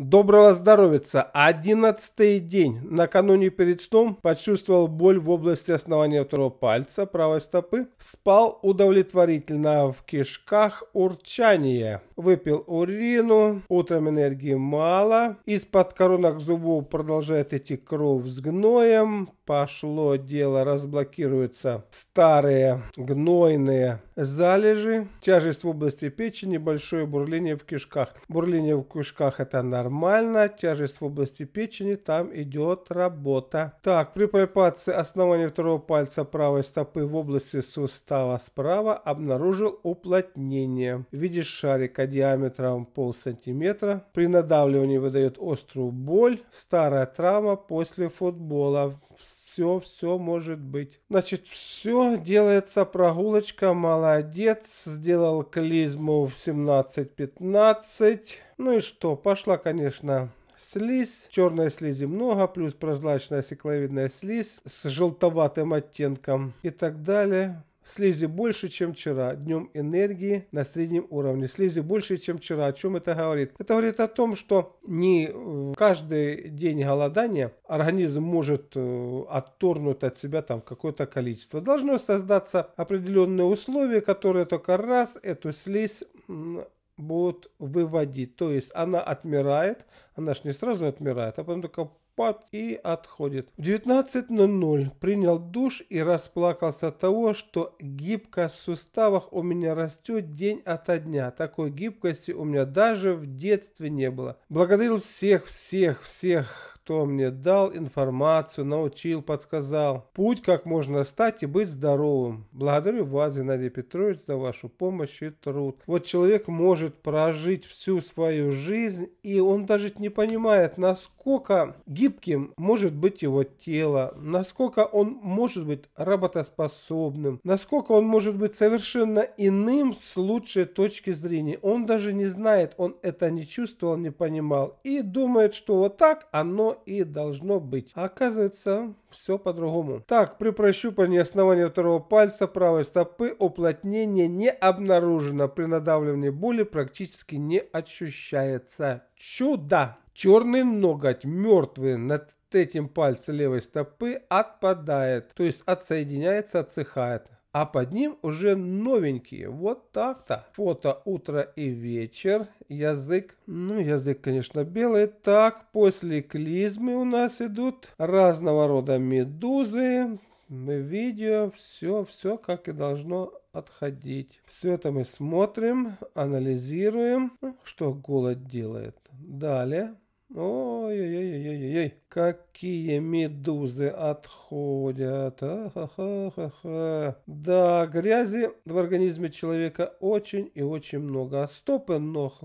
Доброго здоровица! Одиннадцатый день. Накануне перед сном почувствовал боль в области основания второго пальца правой стопы. Спал удовлетворительно а в кишках урчание. Выпил урину. Утром энергии мало. Из-под коронок зубов продолжает идти кровь с гноем. Пошло дело, разблокируются старые гнойные залежи. Тяжесть в области печени, большое бурление в кишках. Бурление в кишках это нормально нормально, тяжесть в области печени, там идет работа. Так, при пальпации основания второго пальца правой стопы в области сустава справа обнаружил уплотнение в виде шарика диаметром пол сантиметра. При надавливании выдает острую боль, старая травма после футбола все, все может быть. Значит, все делается прогулочка, молодец, сделал клизму в 17.15. Ну и что, пошла, конечно, слизь. Черной слизи много, плюс прозрачная стекловидная слизь с желтоватым оттенком и так далее. Слизи больше, чем вчера. Днем энергии на среднем уровне. Слизи больше, чем вчера. О чем это говорит? Это говорит о том, что не э, каждый день голодания организм может э, отторнуть от себя там какое-то количество. Должно создаться определенные условия, которые только раз эту слизь будут выводить. То есть она отмирает, она же не сразу отмирает, а потом только пад и отходит. В 19.00 принял душ и расплакался от того, что гибкость в суставах у меня растет день ото дня. Такой гибкости у меня даже в детстве не было. Благодарил всех, всех, всех, кто мне дал информацию, научил, подсказал. Путь, как можно стать и быть здоровым. Благодарю вас, Геннадий Петрович, за вашу помощь и труд. Вот человек может прожить всю свою жизнь, и он даже не понимает, насколько гибким может быть его тело, насколько он может быть работоспособным, насколько он может быть совершенно иным с лучшей точки зрения. Он даже не знает, он это не чувствовал, не понимал и думает, что вот так оно и должно быть. А оказывается, все по-другому. Так, при прощупании основания второго пальца правой стопы уплотнение не обнаружено. При надавливании боли практически не ощущается. Чудо! Черный ноготь, мертвый, над этим пальцем левой стопы отпадает, то есть отсоединяется, отсыхает а под ним уже новенькие. Вот так-то. Фото утро и вечер. Язык, ну язык, конечно, белый. Так, после клизмы у нас идут разного рода медузы, видео, все, все как и должно отходить. Все это мы смотрим, анализируем, ну, что голод делает. Далее Ой-ой-ой-ой-ой, какие медузы отходят. А-ха-ха-ха-ха. Да, грязи в организме человека очень и очень много. А стопы ног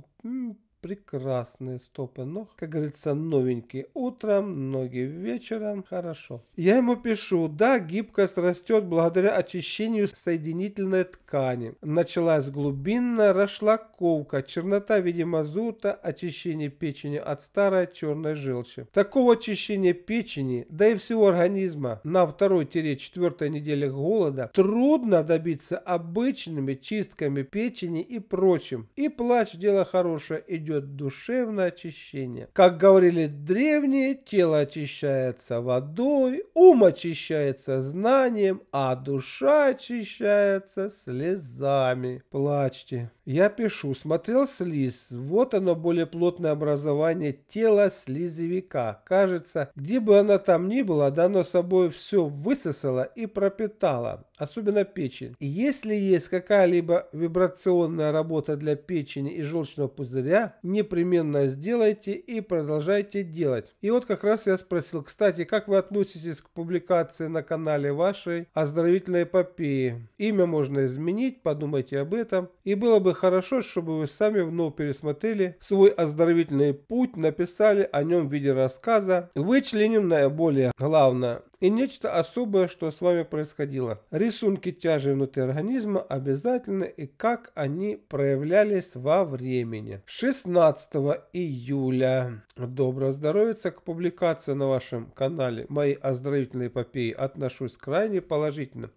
прекрасные стопы ног. Как говорится, новенькие утром, ноги вечером. Хорошо. Я ему пишу, да, гибкость растет благодаря очищению соединительной ткани. Началась глубинная расшлаковка, чернота в виде мазута, очищение печени от старой черной желчи. Такого очищения печени, да и всего организма на второй-четвертой неделе голода трудно добиться обычными чистками печени и прочим. И плач дело хорошее идет идет душевное очищение. Как говорили древние, тело очищается водой, ум очищается знанием, а душа очищается слезами. Плачьте. Я пишу, смотрел слизь, вот оно более плотное образование тела слизевика. Кажется, где бы она там ни была, да оно собой все высосало и пропитало, особенно печень. И если есть какая-либо вибрационная работа для печени и желчного пузыря, непременно сделайте и продолжайте делать. И вот как раз я спросил, кстати, как вы относитесь к публикации на канале вашей оздоровительной эпопеи? Имя можно изменить, подумайте об этом. И было бы хорошо, чтобы вы сами вновь пересмотрели свой оздоровительный путь, написали о нем в виде рассказа, вычленим наиболее главное и нечто особое, что с вами происходило. Рисунки тяжи внутри организма обязательно и как они проявлялись во времени. 16 июля. Добро здоровья к публикации на вашем канале «Мои оздоровительные эпопеи» отношусь крайне положительно.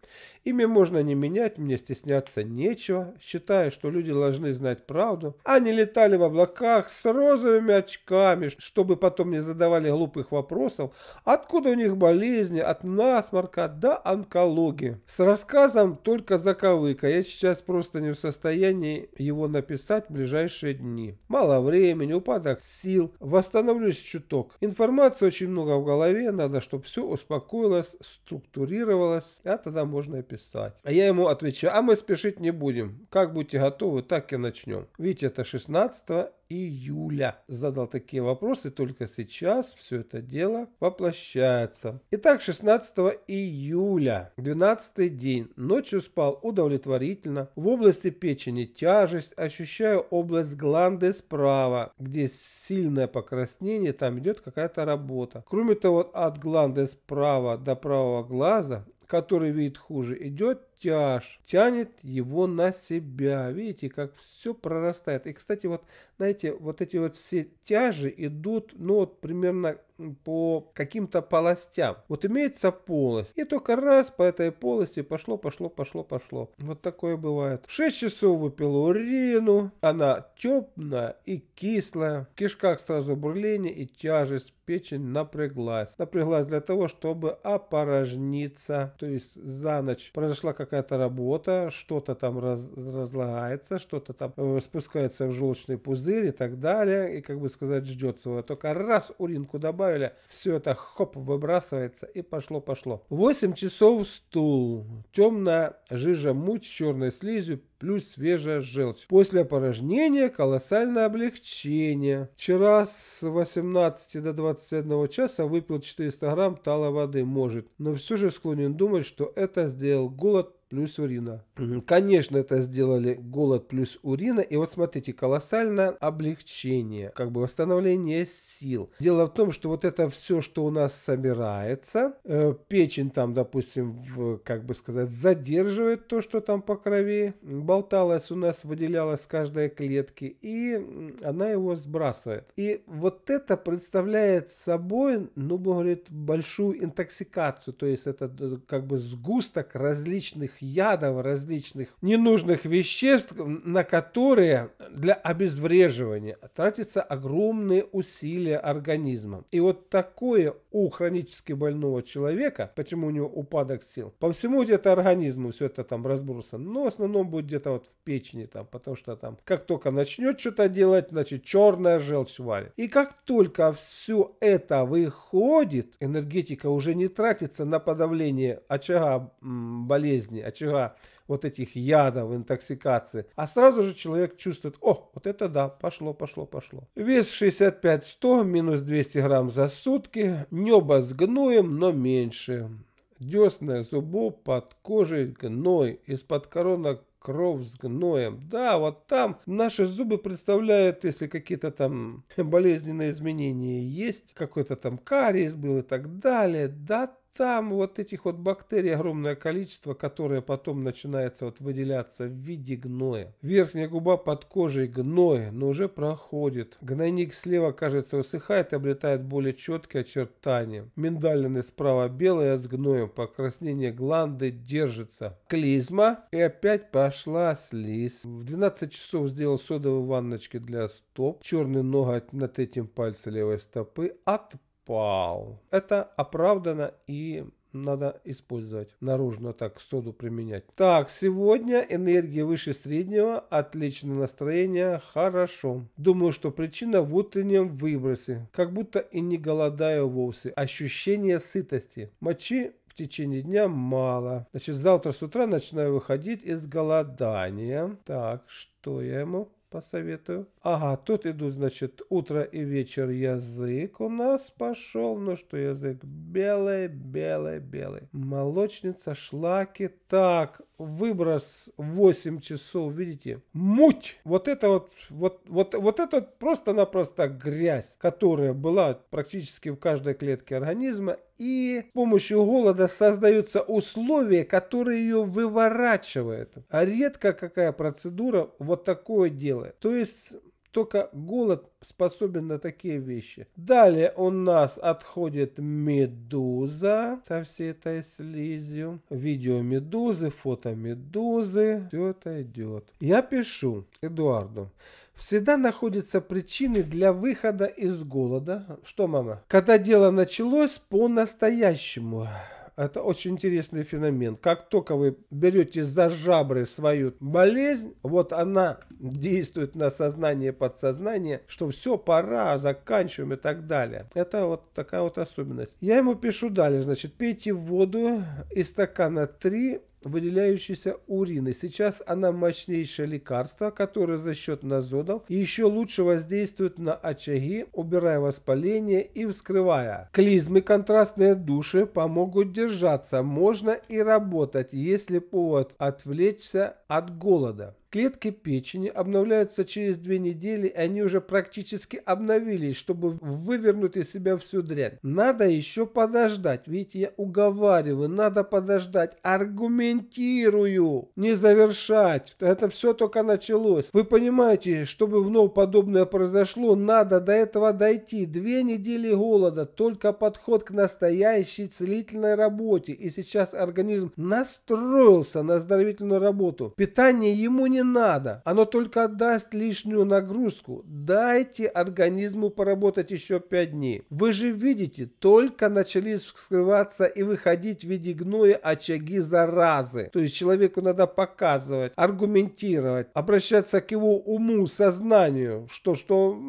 Имя можно не менять, мне стесняться нечего. Считаю, что люди должны знать правду. Они летали в облаках с розовыми очками, чтобы потом не задавали глупых вопросов, откуда у них болезнь, жизни от насморка до онкологии. С рассказом только заковыка. Я сейчас просто не в состоянии его написать в ближайшие дни. Мало времени, упадок сил. Восстановлюсь чуток. Информации очень много в голове. Надо, чтобы все успокоилось, структурировалось. А тогда можно и писать. А я ему отвечаю, а мы спешить не будем. Как будете готовы, так и начнем. Видите, это 16 июля. Задал такие вопросы, только сейчас все это дело воплощается. Итак, 16 июля, 12 день. Ночью спал удовлетворительно. В области печени тяжесть, ощущаю область гланды справа, где сильное покраснение, там идет какая-то работа. Кроме того, от гланды справа до правого глаза который видит хуже, идет тяж, тянет его на себя. Видите, как все прорастает. И, кстати, вот, знаете, вот эти вот все тяжи идут, ну, вот примерно по каким-то полостям. Вот имеется полость. И только раз по этой полости пошло, пошло, пошло, пошло. Вот такое бывает. В 6 часов выпил урину. Она теплая и кислая. В кишках сразу бурление и тяжесть. Печень напряглась. Напряглась для того, чтобы опорожниться. То есть за ночь произошла как какая-то работа, что-то там раз, разлагается, что-то там э, спускается в желчный пузырь и так далее, и как бы сказать, ждет своего. Только раз уринку добавили, все это хоп, выбрасывается и пошло-пошло. 8 часов стул, темная жижа муть с черной слизью, плюс свежая желчь. После опорожнения колоссальное облегчение. Вчера с 18 до 21 часа выпил 400 грамм талой воды, может, но все же склонен думать, что это сделал голод плюс урина. Конечно, это сделали голод плюс урина. И вот смотрите, колоссальное облегчение, как бы восстановление сил. Дело в том, что вот это все, что у нас собирается, э, печень там, допустим, в, как бы сказать, задерживает то, что там по крови болталось у нас, выделялось с каждой клетки, и она его сбрасывает. И вот это представляет собой, ну, говорит, большую интоксикацию, то есть это э, как бы сгусток различных всяких ядов, различных ненужных веществ, на которые для обезвреживания тратятся огромные усилия организма. И вот такое у хронически больного человека, почему у него упадок сил, по всему где-то организму все это там разбросано, но в основном будет где-то вот в печени там, потому что там как только начнет что-то делать, значит черная желчь валит. И как только все это выходит, энергетика уже не тратится на подавление очага болезни, очага вот этих ядов, интоксикации. А сразу же человек чувствует, о, вот это да, пошло, пошло, пошло. Вес 65-100, минус 200 грамм за сутки, небо с гноем, но меньше. Десна, зубы, под кожей гной, из-под коронок кровь с гноем. Да, вот там наши зубы представляют, если какие-то там болезненные изменения есть, какой-то там кариес был и так далее. Да, там вот этих вот бактерий огромное количество, которое потом начинается вот выделяться в виде гноя. Верхняя губа под кожей гной, но уже проходит. Гнойник слева, кажется, усыхает и обретает более четкие очертания. Миндалины справа белая с гноем, покраснение гланды держится. Клизма. И опять пошла слизь. В 12 часов сделал содовые ванночки для стоп. Черный ноготь над этим пальцем левой стопы. От упал. Это оправдано и надо использовать. Наружно так соду применять. Так, сегодня энергия выше среднего, отличное настроение, хорошо. Думаю, что причина в утреннем выбросе. Как будто и не голодаю вовсе. Ощущение сытости. Мочи в течение дня мало. Значит, завтра с утра начинаю выходить из голодания. Так, что я ему посоветую. Ага, тут идут, значит, утро и вечер язык у нас пошел. Ну что, язык белый, белый, белый. Молочница, шлаки. Так, выброс 8 часов, видите? Муть! Вот это вот, вот, вот, вот это вот просто-напросто грязь, которая была практически в каждой клетке организма. И с помощью голода создаются условия, которые ее выворачивают. А редко какая процедура вот такое делает делает. То есть только голод способен на такие вещи. Далее у нас отходит медуза со всей этой слизью. Видео медузы, фото медузы. Все это идет. Я пишу Эдуарду. Всегда находятся причины для выхода из голода. Что, мама? Когда дело началось по-настоящему. Это очень интересный феномен. Как только вы берете за жабры свою болезнь, вот она действует на сознание, подсознание, что все, пора, заканчиваем и так далее. Это вот такая вот особенность. Я ему пишу далее, значит, пейте воду из стакана 3 выделяющейся урины. Сейчас она мощнейшее лекарство, которое за счет назодов еще лучше воздействует на очаги, убирая воспаление и вскрывая. Клизмы контрастные души помогут держаться, можно и работать, если повод отвлечься от голода. Клетки печени обновляются через две недели, и они уже практически обновились, чтобы вывернуть из себя всю дрянь. Надо еще подождать, видите, я уговариваю, надо подождать, аргументирую, не завершать. Это все только началось. Вы понимаете, чтобы вновь подобное произошло, надо до этого дойти. Две недели голода, только подход к настоящей целительной работе. И сейчас организм настроился на оздоровительную работу. Питание ему не надо, оно только даст лишнюю нагрузку. Дайте организму поработать еще 5 дней. Вы же видите, только начали вскрываться и выходить в виде гноя очаги заразы. То есть человеку надо показывать, аргументировать, обращаться к его уму, сознанию, что, что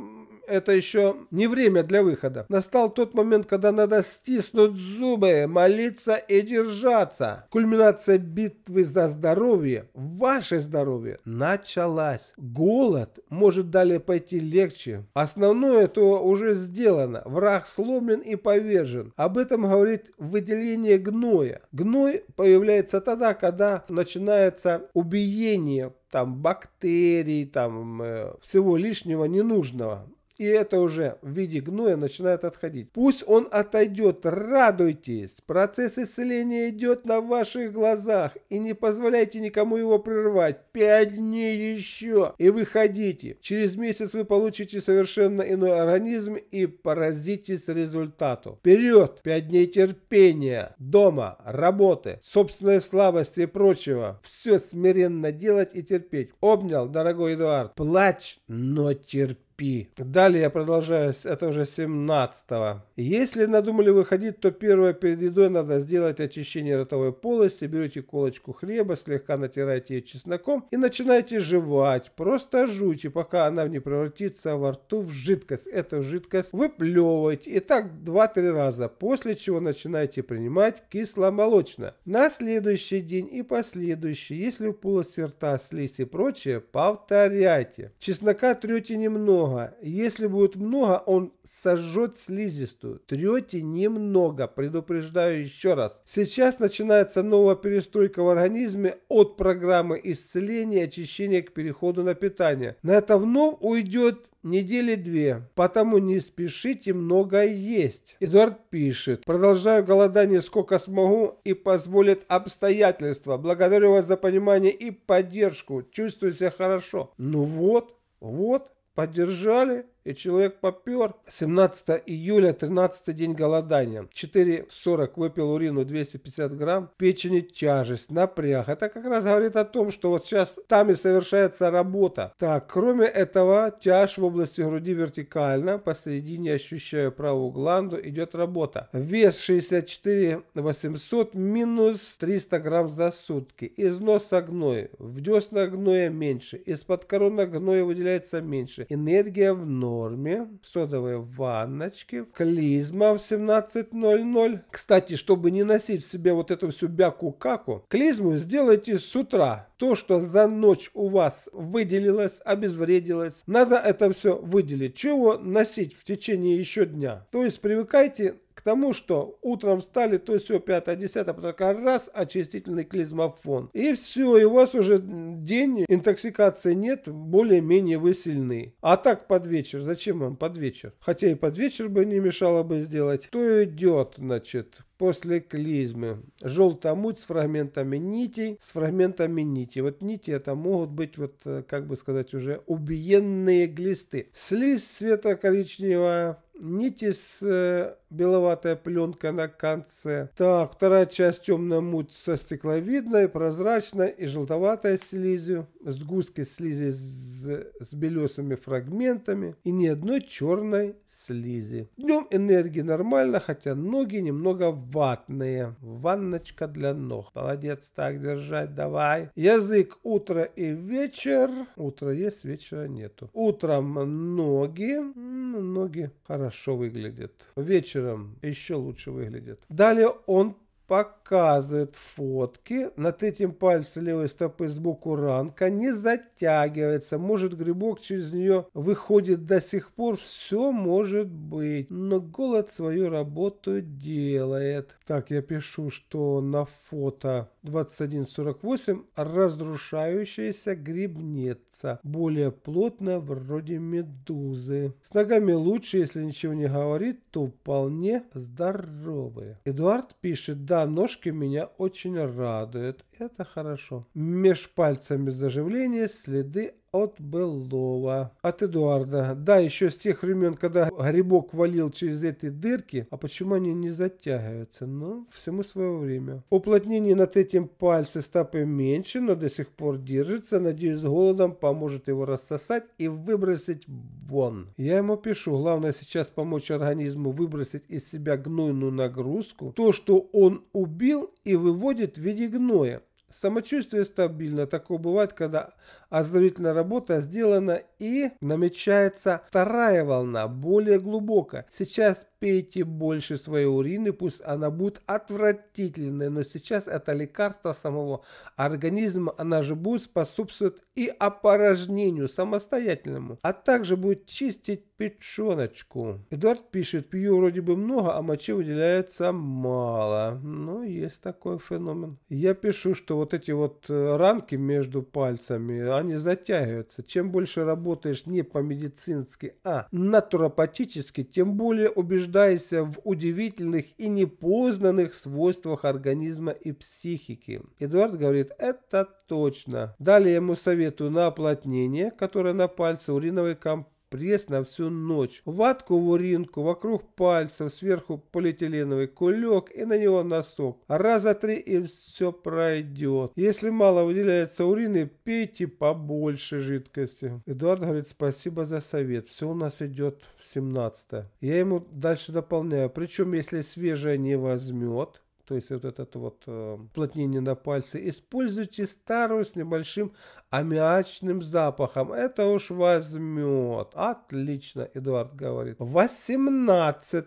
это еще не время для выхода. Настал тот момент, когда надо стиснуть зубы, молиться и держаться. Кульминация битвы за здоровье, ваше здоровье, началась. Голод может далее пойти легче. Основное то уже сделано. Враг сломлен и повержен. Об этом говорит выделение гноя. Гной появляется тогда, когда начинается убиение там бактерий, там э, всего лишнего ненужного и это уже в виде гноя начинает отходить. Пусть он отойдет, радуйтесь. Процесс исцеления идет на ваших глазах, и не позволяйте никому его прервать. Пять дней еще, и выходите. Через месяц вы получите совершенно иной организм и поразитесь результату. Вперед! Пять дней терпения, дома, работы, собственной слабости и прочего. Все смиренно делать и терпеть. Обнял, дорогой Эдуард. Плачь, но терпи. Пи. Далее я продолжаю, это уже 17 -го. Если надумали выходить, то первое перед едой надо сделать очищение ротовой полости. Берете колочку хлеба, слегка натираете ее чесноком и начинаете жевать. Просто жуйте, пока она не превратится во рту в жидкость. Эту жидкость выплевываете. И так 2-3 раза, после чего начинаете принимать кисломолочное. На следующий день и последующий, если в полости рта слизь и прочее, повторяйте. Чеснока трете немного много. Если будет много, он сожжет слизистую. Трете немного, предупреждаю еще раз. Сейчас начинается новая перестройка в организме от программы исцеления и очищения к переходу на питание. На это вновь уйдет недели две, потому не спешите много есть. Эдуард пишет, продолжаю голодание сколько смогу и позволит обстоятельства. Благодарю вас за понимание и поддержку. Чувствую себя хорошо. Ну вот, вот, Поддержали? и человек попер. 17 июля, 13 день голодания. 4,40 выпил урину 250 грамм. Печени тяжесть, напряг. Это как раз говорит о том, что вот сейчас там и совершается работа. Так, кроме этого, тяж в области груди вертикально, посередине ощущаю правую гланду, идет работа. Вес 64 800 минус 300 грамм за сутки. Износ гной. В десна гноя меньше. Из-под корона гноя выделяется меньше. Энергия в ноль норме, содовые ванночки, клизма в 17.00. Кстати, чтобы не носить в себе вот эту всю бяку-каку, клизму сделайте с утра. То, что за ночь у вас выделилось, обезвредилось, надо это все выделить. Чего носить в течение еще дня? То есть привыкайте к тому, что утром встали, то все, 5 10 потом раз, очистительный клизмофон. И все, и у вас уже день, интоксикации нет, более-менее вы сильны. А так под вечер, зачем вам под вечер? Хотя и под вечер бы не мешало бы сделать. То идет, значит, после клизмы. Желтая муть с фрагментами нитей, с фрагментами нитей. Вот нити это могут быть, вот, э, как бы сказать, уже убиенные глисты. Слизь цвета коричневая, нити с э, беловатой пленкой на конце. Так, вторая часть темная муть со стекловидной, прозрачной и желтоватой слизью, сгустки слизи с, с белесыми фрагментами и ни одной черной слизи. Днем энергии нормально, хотя ноги немного ватные. Ванночка для ног. Молодец, так держать, давай. Язык утро и вечер. Утро есть, вечера нету. Утром ноги. Ноги хорошо хорошо выглядит. Вечером еще лучше выглядит. Далее он показывает фотки. Над этим пальцем левой стопы сбоку ранка не затягивается. Может грибок через нее выходит до сих пор. Все может быть. Но голод свою работу делает. Так, я пишу, что на фото 2148 разрушающаяся грибница. Более плотная вроде медузы. С ногами лучше, если ничего не говорит, то вполне здоровые. Эдуард пишет, да, Высота ножки меня очень радует. Это хорошо. Меж пальцами заживления следы от былого. От Эдуарда. Да, еще с тех времен, когда грибок валил через эти дырки. А почему они не затягиваются? Ну, всему свое время. Уплотнение на третьем пальце стопы меньше, но до сих пор держится. Надеюсь, с голодом поможет его рассосать и выбросить вон. Я ему пишу. Главное сейчас помочь организму выбросить из себя гнойную нагрузку. То, что он убил и выводит в виде гноя. Самочувствие стабильно. Такое бывает, когда оздоровительная работа сделана и намечается вторая волна, более глубокая. Сейчас пейте больше своей урины, пусть она будет отвратительной, но сейчас это лекарство самого организма, она же будет способствовать и опорожнению самостоятельному, а также будет чистить печеночку. Эдуард пишет, пью вроде бы много, а мочи выделяется мало. Ну, есть такой феномен. Я пишу, что вот эти вот э, ранки между пальцами, они затягиваются. Чем больше работаешь не по-медицински, а натуропатически, тем более убеждаешься в удивительных и непознанных свойствах организма и психики. Эдуард говорит, это точно. Далее ему советую на оплотнение, которое на пальце уриновой компании пресс на всю ночь, ватку в уринку, вокруг пальцев, сверху полиэтиленовый кулек и на него носок. Раза три и все пройдет. Если мало выделяется урины, пейте побольше жидкости. Эдуард говорит, спасибо за совет, все у нас идет в 17 -е. Я ему дальше дополняю, причем если свежее не возьмет, то есть вот этот вот э, на пальцы. используйте старую с небольшим аммиачным запахом. Это уж возьмет. Отлично, Эдуард говорит. 18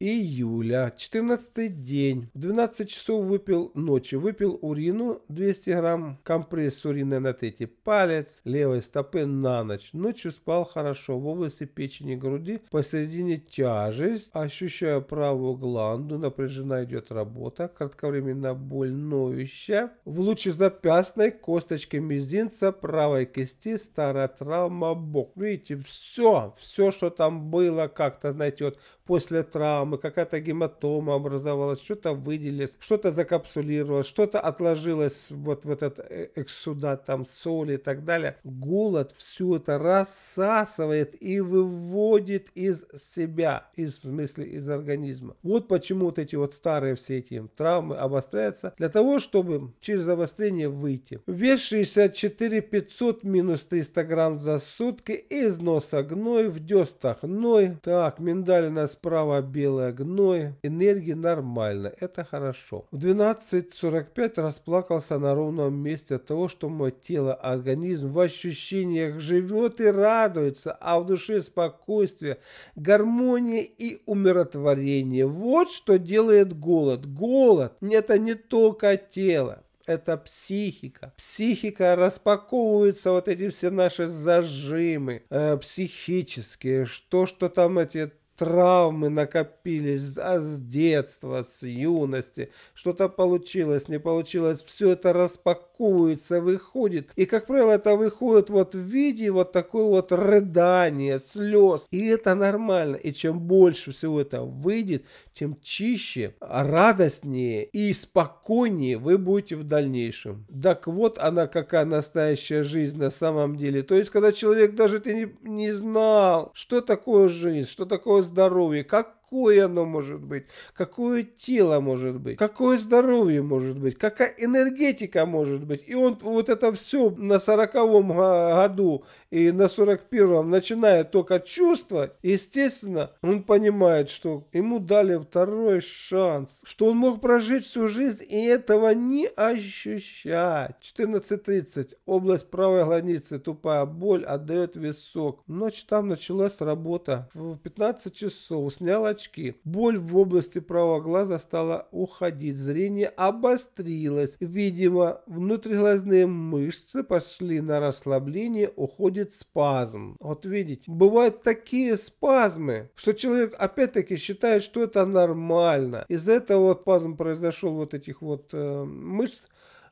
июля, 14 день. В 12 часов выпил ночью, Выпил урину 200 грамм, компресс урины на третий палец, левой стопы на ночь. Ночью спал хорошо в области печени груди, посередине тяжесть. Ощущаю правую гланду, напряжена идет работа вот так, кратковременно боль ноющая, в лучезапястной косточке мизинца правой кисти старая травма бок. Ну, видите, все, все, что там было как-то, знаете, вот после травмы, какая-то гематома образовалась, что-то выделилось, что-то закапсулировалось, что-то отложилось вот в этот э, эксудат там соли и так далее. Голод все это рассасывает и выводит из себя, из, в смысле из организма. Вот почему вот эти вот старые все эти затем травмы обостряются для того, чтобы через обострение выйти. Вес 64 500 минус 300 грамм за сутки, из гной, в дестах гной. Так, миндалина справа белая гной. Энергии нормально, это хорошо. В 12.45 расплакался на ровном месте от того, что мое тело, организм в ощущениях живет и радуется, а в душе спокойствие, гармония и умиротворение. Вот что делает голод. Голод голод – это не только тело, это психика. Психика распаковывается вот эти все наши зажимы э, психические, что что там эти травмы накопились а с детства, с юности. Что-то получилось, не получилось. Все это распакуется, выходит. И, как правило, это выходит вот в виде вот такой вот рыдания, слез. И это нормально. И чем больше всего это выйдет, тем чище, радостнее и спокойнее вы будете в дальнейшем. Так вот она какая настоящая жизнь на самом деле. То есть, когда человек даже ты не, не знал, что такое жизнь, что такое здоровье, как какое оно может быть, какое тело может быть, какое здоровье может быть, какая энергетика может быть. И он вот это все на сороковом году и на сорок первом начинает только чувствовать. Естественно, он понимает, что ему дали второй шанс, что он мог прожить всю жизнь и этого не ощущать. 14.30. Область правой глазницы, тупая боль, отдает висок. Ночь там началась работа. В 15 часов снял очки зрачки. Боль в области правого глаза стала уходить, зрение обострилось. Видимо, внутриглазные мышцы пошли на расслабление, уходит спазм. Вот видите, бывают такие спазмы, что человек опять-таки считает, что это нормально. Из-за этого вот спазм произошел вот этих вот э, мышц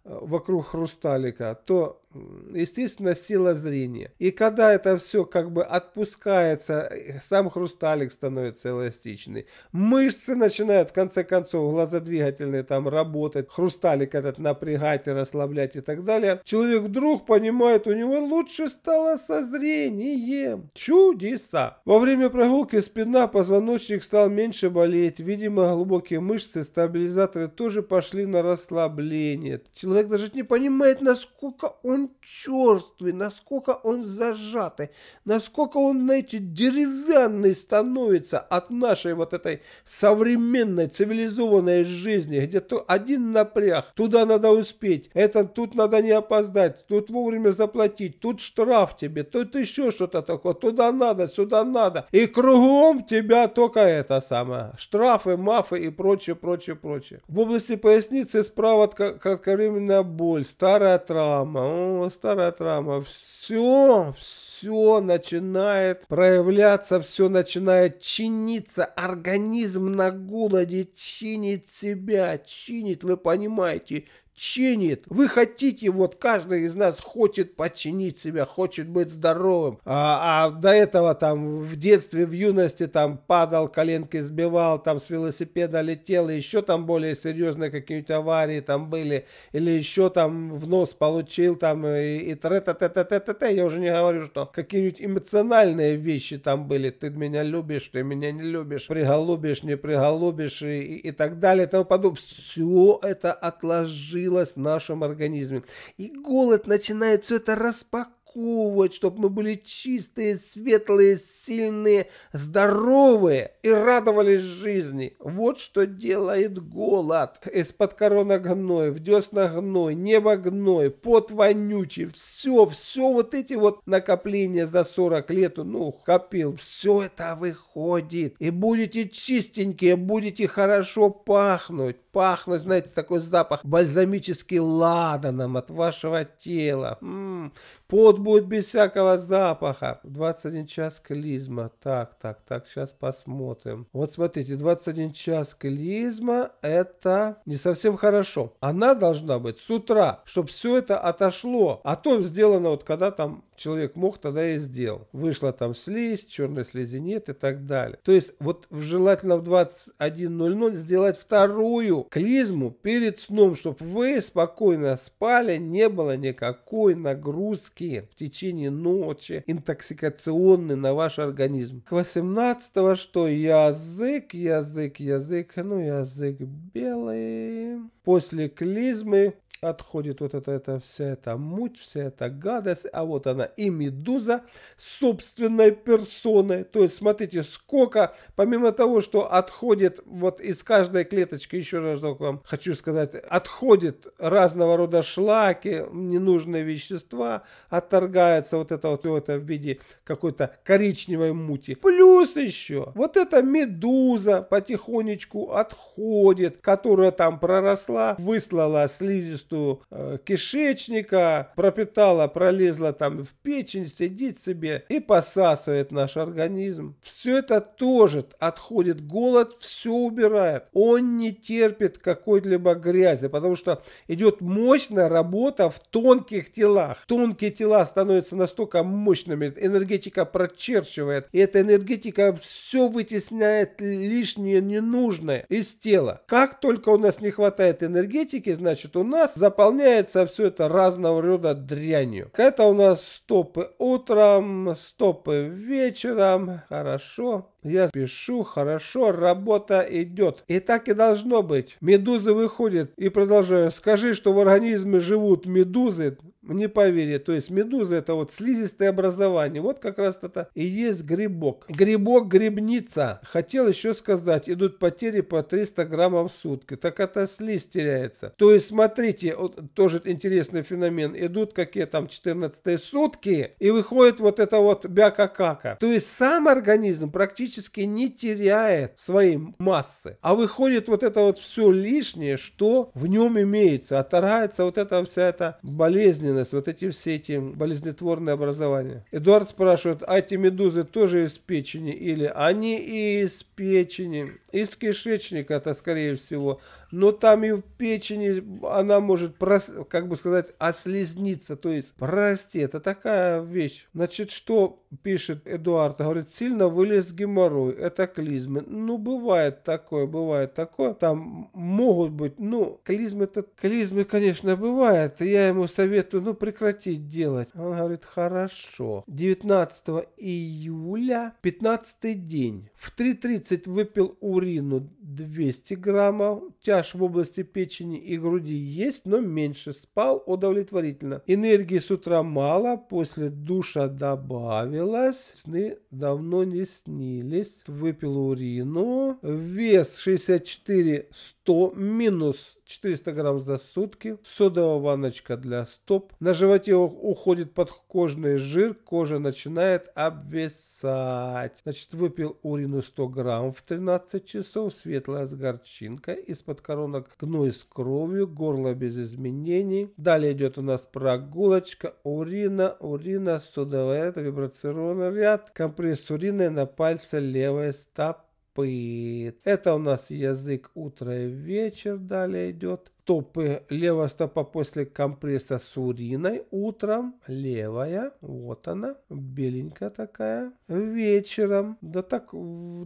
э, вокруг хрусталика, то естественно, сила зрения. И когда это все как бы отпускается, сам хрусталик становится эластичный. Мышцы начинают, в конце концов, глазодвигательные там работать, хрусталик этот напрягать и расслаблять и так далее. Человек вдруг понимает, у него лучше стало со зрением. Чудеса! Во время прогулки спина, позвоночник стал меньше болеть. Видимо, глубокие мышцы, стабилизаторы тоже пошли на расслабление. Человек даже не понимает, насколько он он насколько он зажатый, насколько он, знаете, деревянный становится от нашей вот этой современной цивилизованной жизни, где то один напряг, туда надо успеть, это тут надо не опоздать, тут вовремя заплатить, тут штраф тебе, тут еще что-то такое, туда надо, сюда надо, и кругом тебя только это самое, штрафы, мафы и прочее, прочее, прочее. В области поясницы справа кратковременная боль, старая травма, хлопнула старая травма, Все, все все начинает проявляться, все начинает чиниться. Организм на голоде чинит себя, чинит, вы понимаете, чинит. Вы хотите, вот каждый из нас хочет починить себя, хочет быть здоровым. А, а до этого там в детстве, в юности там падал, коленки сбивал, там с велосипеда летел, еще там более серьезные какие-нибудь аварии там были, или еще там в нос получил там и, и тре та та та та та та я уже не говорю, что какие-нибудь эмоциональные вещи там были. Ты меня любишь, ты меня не любишь, приголубишь, не приголубишь и, и, и так далее Там тому подобное. Все это отложилось в нашем организме. И голод начинает все это распаковывать подстраховывать, чтобы мы были чистые, светлые, сильные, здоровые и радовались жизни. Вот что делает голод. Из-под корона гной, в десна гной, небо гной, пот вонючий, все, все вот эти вот накопления за 40 лет, ну, копил, все это выходит. И будете чистенькие, будете хорошо пахнуть пахнуть, знаете, такой запах бальзамический ладаном от вашего тела. М-м, пот будет без всякого запаха. 21 час клизма. Так, так, так, сейчас посмотрим. Вот смотрите, 21 час клизма это не совсем хорошо. Она должна быть с утра, чтобы все это отошло. А то сделано вот когда там человек мог, тогда и сделал. Вышла там слизь, черной слизи нет и так далее. То есть вот желательно в 21.00 сделать вторую клизму перед сном, чтобы вы спокойно спали, не было никакой нагрузки в течение ночи интоксикационной на ваш организм. К 18 что язык, язык, язык, ну язык белый. После клизмы отходит вот эта, эта вся эта муть, вся эта гадость, а вот она и Медуза собственной персоной. То есть смотрите, сколько, помимо того, что отходит вот из каждой клеточки, еще раз вам хочу сказать, отходит разного рода шлаки, ненужные вещества, отторгается вот это вот, вот это в виде какой-то коричневой мути. Плюс еще вот эта медуза потихонечку отходит, которая там проросла, выслала слизистую капусту э, кишечника, пропитала, пролезла там в печень, сидит себе и посасывает наш организм. Все это тоже отходит голод, все убирает. Он не терпит какой-либо грязи, потому что идет мощная работа в тонких телах. Тонкие тела становятся настолько мощными, энергетика прочерчивает. И эта энергетика все вытесняет лишнее, ненужное из тела. Как только у нас не хватает энергетики, значит у нас заполняется все это разного рода дрянью. Это у нас стопы утром, стопы вечером. Хорошо. Я пишу, хорошо, работа идет. И так и должно быть. Медузы выходят и продолжаю. Скажи, что в организме живут медузы, не поверит. То есть медузы это вот слизистое образование. Вот как раз это и есть грибок. Грибок грибница. Хотел еще сказать, идут потери по 300 граммов в сутки. Так это слизь теряется. То есть смотрите, вот, тоже интересный феномен. Идут какие там 14 сутки и выходит вот это вот бяка-кака. То есть сам организм практически практически не теряет своей массы, а выходит вот это вот все лишнее, что в нем имеется, отторгается вот эта вся эта болезненность, вот эти все эти болезнетворные образования. Эдуард спрашивает, а эти медузы тоже из печени или они и из печени, из кишечника это скорее всего, но там и в печени она может, прос, как бы сказать, ослезниться, то есть прорасти. Это такая вещь. Значит, что пишет Эдуард? Говорит, сильно вылез геморрой, это клизмы. Ну, бывает такое, бывает такое. Там могут быть, ну, клизмы это клизмы, конечно, бывает. Я ему советую, ну, прекратить делать. Он говорит, хорошо. 19 июля, 15 день. В 3.30 выпил урину 200 граммов, тяж. Массаж в области печени и груди есть, но меньше. Спал удовлетворительно. Энергии с утра мало, после душа добавилась. Сны давно не снились. Выпил урину. Вес 64 100 минус 400 грамм за сутки, содовая ванночка для стоп. На животе уходит подкожный жир, кожа начинает обвисать. Значит, выпил урину 100 грамм в 13 часов, светлая с горчинкой, из-под коронок гной с кровью, горло без изменений. Далее идет у нас прогулочка, урина, урина, содовая, это вибрационный ряд, компресс урины на пальце левой стопы пыт. Это у нас язык утро и вечер далее идет. Топы левая стопа после компресса с уриной утром, левая, вот она, беленькая такая, вечером. Да так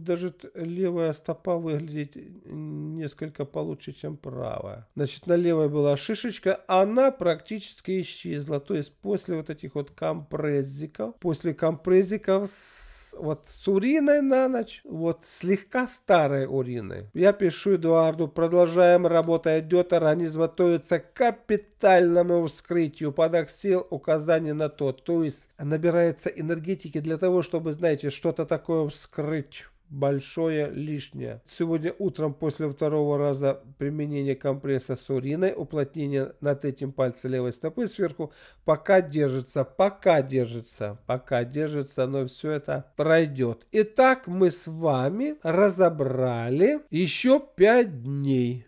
даже левая стопа выглядит несколько получше, чем правая. Значит, на левой была шишечка, она практически исчезла. То есть после вот этих вот компрессиков, после компрессиков с вот с уриной на ночь, вот слегка старой уриной. Я пишу Эдуарду, продолжаем, работа идет, организм готовится а к капитальному вскрытию. Подоксил указание на то, то есть набирается энергетики для того, чтобы, знаете, что-то такое вскрыть большое лишнее. Сегодня утром после второго раза применения компресса с уриной уплотнение над этим пальцем левой стопы сверху пока держится, пока держится, пока держится, но все это пройдет. Итак, мы с вами разобрали еще 5 дней.